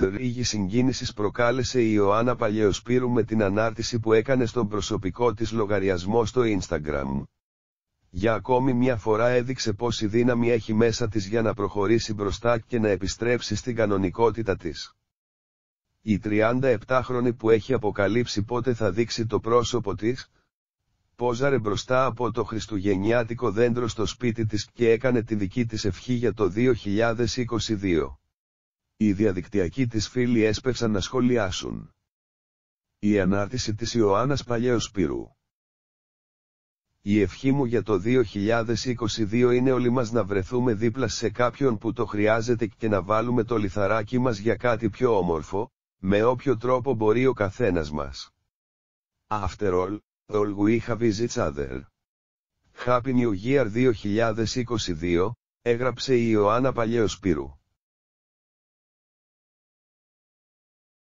Ρίγη συγκίνησης προκάλεσε η Ιωάννα Παλαιοσπύρου με την ανάρτηση που έκανε στον προσωπικό της λογαριασμό στο Instagram. Για ακόμη μια φορά έδειξε πόση δύναμη έχει μέσα της για να προχωρήσει μπροστά και να επιστρέψει στην κανονικότητα της. Η 37χρονη που έχει αποκαλύψει πότε θα δείξει το πρόσωπο της, πόζαρε μπροστά από το χριστουγεννιάτικο δέντρο στο σπίτι της και έκανε τη δική της ευχή για το 2022. Οι διαδικτυακοί της φίλοι έσπευσαν να σχολιάσουν. Η ανάρτηση της Ιωάννας Παλαιός Η ευχή μου για το 2022 είναι όλοι μας να βρεθούμε δίπλα σε κάποιον που το χρειάζεται και να βάλουμε το λιθαράκι μας για κάτι πιο όμορφο, με όποιο τρόπο μπορεί ο καθένας μας. After all, all we have is each other. Happy New Year 2022, έγραψε η Ιωάννα Παλαιοσπύρου.